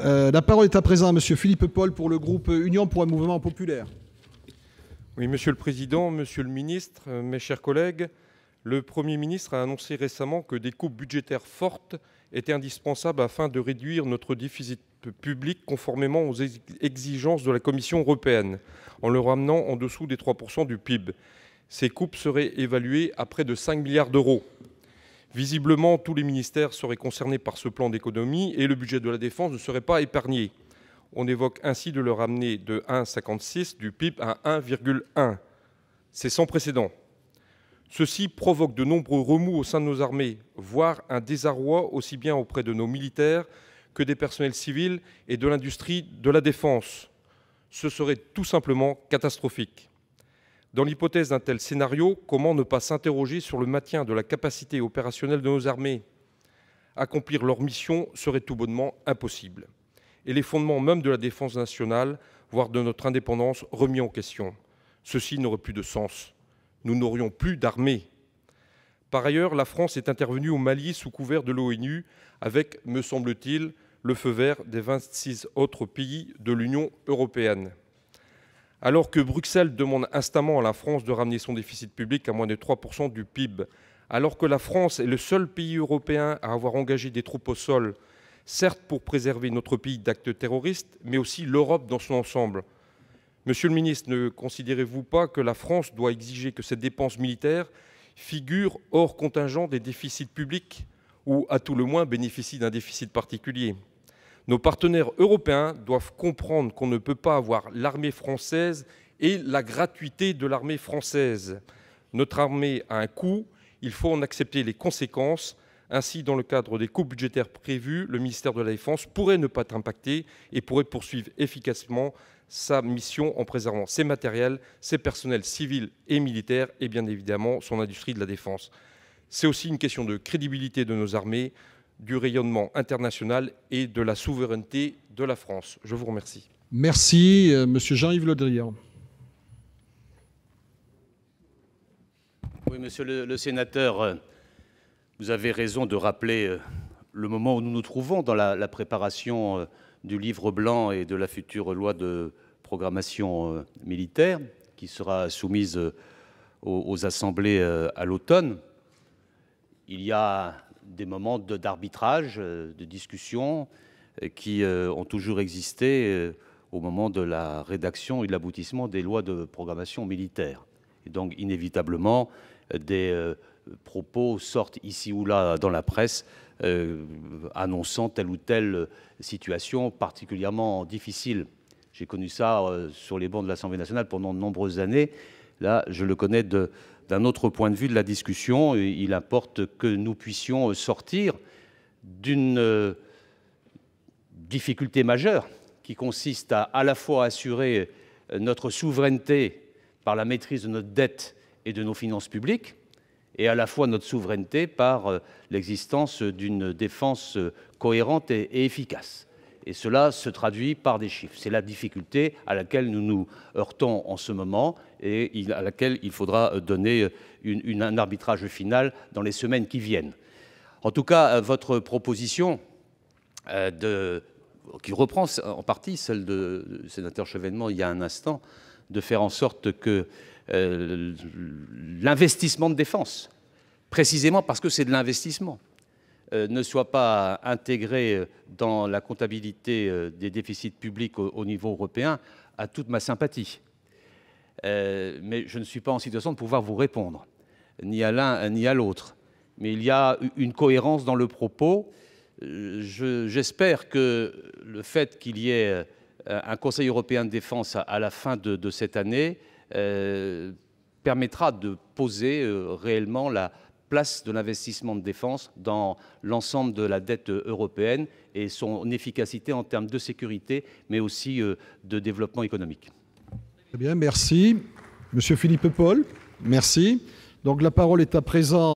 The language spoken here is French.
Euh, la parole est à présent à M. Philippe Paul pour le groupe Union pour un mouvement populaire. Oui, Monsieur le Président, Monsieur le Ministre, euh, mes chers collègues, le Premier ministre a annoncé récemment que des coupes budgétaires fortes étaient indispensables afin de réduire notre déficit public conformément aux exigences de la Commission européenne, en le ramenant en dessous des 3% du PIB. Ces coupes seraient évaluées à près de 5 milliards d'euros. Visiblement, tous les ministères seraient concernés par ce plan d'économie et le budget de la défense ne serait pas épargné. On évoque ainsi de le ramener de 1,56 du PIB à 1,1. C'est sans précédent. Ceci provoque de nombreux remous au sein de nos armées, voire un désarroi aussi bien auprès de nos militaires que des personnels civils et de l'industrie de la défense. Ce serait tout simplement catastrophique. Dans l'hypothèse d'un tel scénario, comment ne pas s'interroger sur le maintien de la capacité opérationnelle de nos armées Accomplir leur mission serait tout bonnement impossible. Et les fondements même de la défense nationale, voire de notre indépendance, remis en question. Ceci n'aurait plus de sens. Nous n'aurions plus d'armée. Par ailleurs, la France est intervenue au Mali sous couvert de l'ONU avec, me semble-t-il, le feu vert des 26 autres pays de l'Union européenne. Alors que Bruxelles demande instamment à la France de ramener son déficit public à moins de 3% du PIB, alors que la France est le seul pays européen à avoir engagé des troupes au sol, certes pour préserver notre pays d'actes terroristes, mais aussi l'Europe dans son ensemble. Monsieur le ministre, ne considérez-vous pas que la France doit exiger que cette dépenses militaires figurent hors contingent des déficits publics ou à tout le moins bénéficient d'un déficit particulier nos partenaires européens doivent comprendre qu'on ne peut pas avoir l'armée française et la gratuité de l'armée française. Notre armée a un coût, il faut en accepter les conséquences. Ainsi, dans le cadre des coupes budgétaires prévues, le ministère de la Défense pourrait ne pas être impacté et pourrait poursuivre efficacement sa mission en préservant ses matériels, ses personnels civils et militaires et bien évidemment son industrie de la défense. C'est aussi une question de crédibilité de nos armées du rayonnement international et de la souveraineté de la France. Je vous remercie. Merci, euh, Monsieur Jean-Yves Le Drian. Oui, Monsieur le, Sénateur, euh, vous avez raison de rappeler euh, le moment où nous nous trouvons dans la, préparation du livre blanc et de la future loi de programmation militaire qui sera soumise aux assemblées à l'automne. Il y a des moments d'arbitrage, euh, de, discussion euh, qui euh, ont toujours existé au moment de la rédaction et de l'aboutissement des lois de programmation militaire. Et donc, inévitablement, des propos sortent ici ou là dans la presse annonçant telle ou telle situation particulièrement difficile. J'ai connu ça sur les bancs de l'Assemblée nationale pendant de nombreuses années. Là, je le connais d'un autre point de vue de la discussion. Il importe que nous puissions sortir d'une euh, difficulté majeure qui consiste à à la fois assurer euh, notre souveraineté par la maîtrise de notre dette et de nos finances publiques, et à la fois notre souveraineté par euh, l'existence d'une défense cohérente et efficace. Et cela se traduit par des chiffres. C'est la difficulté à laquelle nous nous heurtons en ce moment et à laquelle il faudra euh, donner euh, un arbitrage final dans les semaines qui viennent. En tout cas, euh, votre proposition qui reprend en partie celle de, sénateur Chevènement il y a un instant, de faire en sorte que l'investissement de défense, précisément parce que c'est de l'investissement, euh, ne soit pas intégré euh, dans la comptabilité euh, des déficits publics au, niveau européen à toute ma sympathie. mais je ne suis pas en situation de pouvoir vous répondre, ni à l'un ni à l'autre. Mais il y a une cohérence dans le propos. J'espère que le fait qu'il y ait un Conseil européen de défense à, la fin de, cette année permettra de poser réellement la, place de l'investissement de défense dans l'ensemble de la dette européenne et son efficacité en termes de sécurité, mais aussi euh, de développement économique. bien, merci. Monsieur Philippe Paul, merci. Donc la parole est à présent.